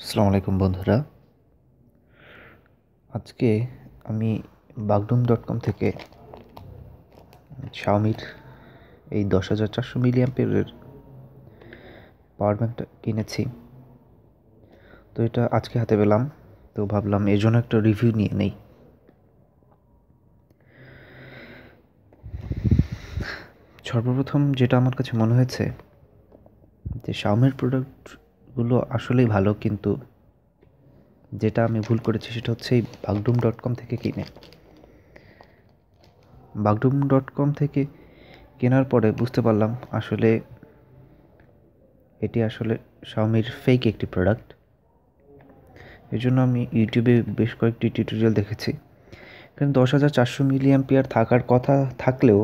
আসসালামু আলাইকুম বন্ধুরা আজকে আমি বাগডুম ডট কম থেকে শাওমির এই দশ হাজার চারশো মিলিয়াম্পের পাওয়ার ব্যাঙ্কটা কিনেছি তো এটা আজকে হাতে পেলাম তো ভাবলাম এর জন্য একটা রিভিউ নিয়ে নেই সর্বপ্রথম যেটা আমার কাছে মনে হয়েছে যে শাওমির প্রোডাক্ট এগুলো আসলেই ভালো কিন্তু যেটা আমি ভুল করেছি সেটা হচ্ছে এই বাগডুম ডট কম থেকে কিনে বাগডুম ডট কম থেকে কেনার পরে বুঝতে পারলাম আসলে এটি আসলে শাওমির ফেক একটি প্রোডাক্ট এই জন্য আমি ইউটিউবে বেশ কয়েকটি টিউটোরিয়াল দেখেছি কারণ দশ হাজার চারশো মিলিয়াম পেয়ার থাকার কথা থাকলেও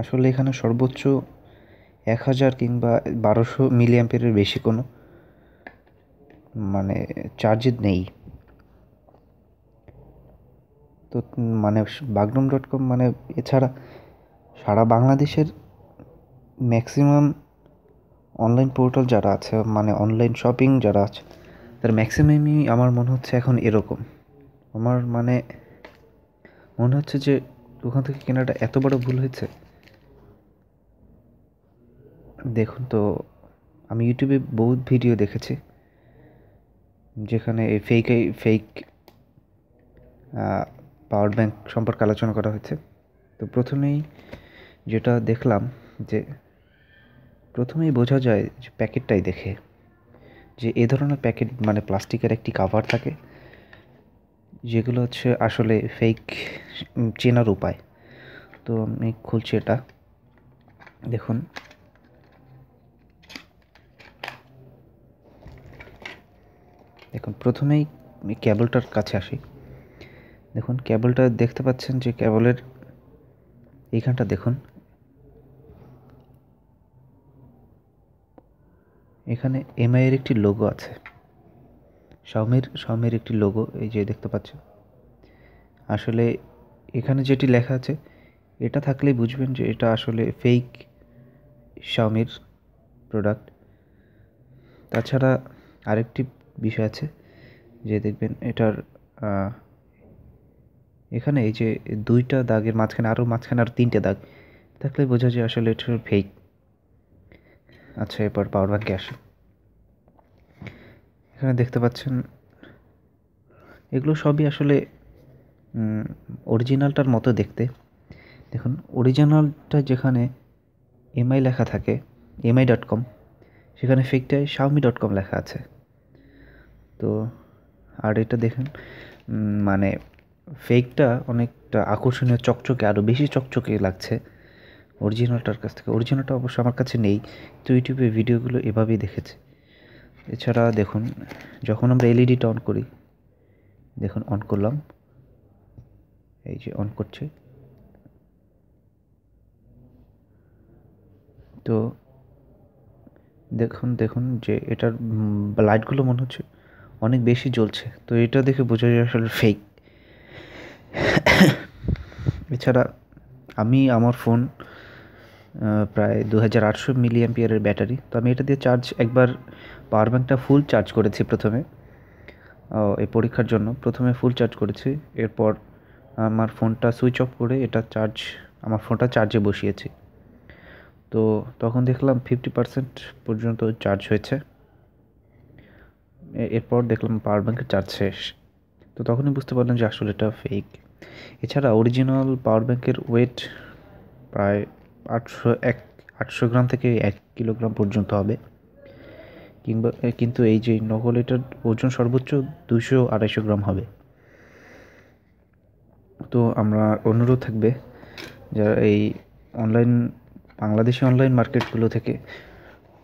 আসলে এখানে সর্বোচ্চ এক হাজার কিংবা বারোশো মিলিয়াম পেয়ারের বেশি কোনো মানে চার্জে নেই তো মানে বাগডম ডট কম মানে এছাড়া সারা বাংলাদেশের ম্যাক্সিমাম অনলাইন পোর্টাল যারা আছে মানে অনলাইন শপিং যারা আছে তার ম্যাক্সিমামই আমার মনে হচ্ছে এখন এরকম আমার মানে মনে হচ্ছে যে ওখান থেকে কেনাটা এত বড় ভুল হয়েছে দেখুন তো আমি ইউটিউবে বহুত ভিডিও দেখেছি যেখানে এই ফেক ফেক পাওয়ার ব্যাংক সম্পর্কে আলোচনা করা হয়েছে তো প্রথমেই যেটা দেখলাম যে প্রথমেই বোঝা যায় যে প্যাকেটটাই দেখে যে এ ধরনের প্যাকেট মানে প্লাস্টিকের একটি কাভার থাকে যেগুলো হচ্ছে আসলে ফেক চেনার উপায় তো আমি খুলছি এটা দেখুন এখন প্রথমেই ক্যাবলটার কাছে আসি দেখুন ক্যাবলটা দেখতে পাচ্ছেন যে ক্যাবলের এইখানটা দেখুন এখানে এমআইয়ের একটি লোগো আছে শাওমির শাওমির একটি লোগো এই যে দেখতে পাচ্ছেন আসলে এখানে যেটি লেখা আছে এটা থাকলেই বুঝবেন যে এটা আসলে ফেক শাওমির প্রোডাক্ট তাছাড়া আরেকটি বিষয় আছে যে দেখবেন এটার এখানে এই যে দুইটা দাগের মাঝখানে আরও মাঝখানে আরও তিনটে দাগ থাকলে বোঝা যায় আসলে এটা ফেক আচ্ছা এরপর পাওয়ার ব্যাঙ্কে আসে এখানে দেখতে পাচ্ছেন এগুলো সবই আসলে অরিজিনালটার মতো দেখতে দেখুন অরিজিনালটা যেখানে এমআই লেখা থাকে এমআই ডট কম সেখানে ফেকটায় শাওমি ডট কম লেখা আছে তো আর এটা দেখেন মানে ফেকটা অনেকটা আকর্ষণীয় চকচকে আরও বেশি চকচকে লাগছে অরিজিনালটার কাছ থেকে অরিজিনালটা অবশ্য আমার কাছে নেই তো ইউটিউবে ভিডিওগুলো এভাবেই দেখেছি এছাড়া দেখুন যখন আমরা এলইডিটা e অন করি দেখুন অন করলাম এই যে অন করছে তো দেখুন দেখুন যে এটার লাইটগুলো মনে হচ্ছে অনেক বেশি জ্বলছে তো এটা দেখে বোঝা যায় আসলে ফেক এছাড়া আমি আমার ফোন প্রায় দু হাজার আটশো মিলি পিয়ারের ব্যাটারি তো আমি এটা দিয়ে চার্জ একবার পাওয়ার ব্যাঙ্কটা ফুল চার্জ করেছি প্রথমে এই পরীক্ষার জন্য প্রথমে ফুল চার্জ করেছি এরপর আমার ফোনটা সুইচ অফ করে এটা চার্জ আমার ফোনটা চার্জে বসিয়েছি তো তখন দেখলাম ফিফটি পার্সেন্ট পর্যন্ত চার্জ হয়েছে এরপর দেখলাম পাওয়ার ব্যাংকের চার্জ শেষ তো তখনই বুঝতে পারলাম যে আসলে এটা ফেক এছাড়া অরিজিনাল পাওয়ার ব্যাঙ্কের ওয়েট প্রায় আটশো এক আটশো গ্রাম থেকে এক কিলোগ্রাম পর্যন্ত হবে কিংবা কিন্তু এই যে নকল এটার ওজন সর্বোচ্চ দুশো আড়াইশো গ্রাম হবে তো আমরা অনুরোধ থাকবে যারা এই অনলাইন বাংলাদেশি অনলাইন মার্কেটগুলো থেকে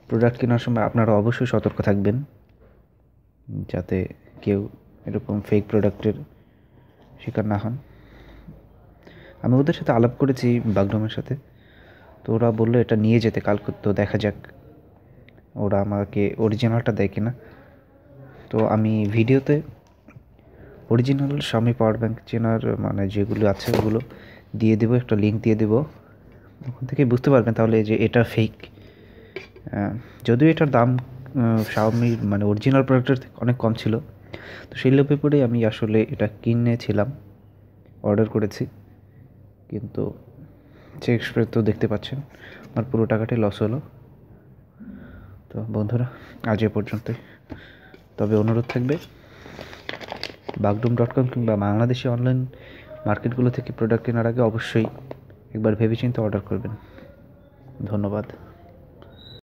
প্রোডাক্ট কেনার সময় আপনারা অবশ্যই সতর্ক থাকবেন যাতে কেউ এরকম ফেক প্রোডাক্টের শিকার না হন আমি ওদের সাথে আলাপ করেছি বাগডমের সাথে তো ওরা বললো এটা নিয়ে যেতে কাল তো দেখা যাক ওরা আমাকে অরিজিনালটা দেয় কিনা তো আমি ভিডিওতে অরিজিনাল স্বামী পাওয়ার ব্যাঙ্ক চেনার মানে যেগুলো আছে ওগুলো দিয়ে দেবো একটা লিঙ্ক দিয়ে দেবো ওখান থেকে বুঝতে পারবেন তাহলে যে এটা ফেক যদিও এটার দাম শাওমির মানে অরিজিনাল প্রোডাক্টের থেকে অনেক কম ছিল তো সেই লোভে পরে আমি আসলে এটা কিনেছিলাম অর্ডার করেছি কিন্তু চেক স্প্রে তো দেখতে পাচ্ছেন আমার পুরো টাকাটাই লস হলো তো বন্ধুরা আজ এ পর্যন্তই তবে অনুরোধ থাকবে বাগডুম ডট কম কিংবা বাংলাদেশি অনলাইন মার্কেটগুলো থেকে প্রোডাক্ট কেনার আগে অবশ্যই একবার ভেবেচিন্তে অর্ডার করবেন ধন্যবাদ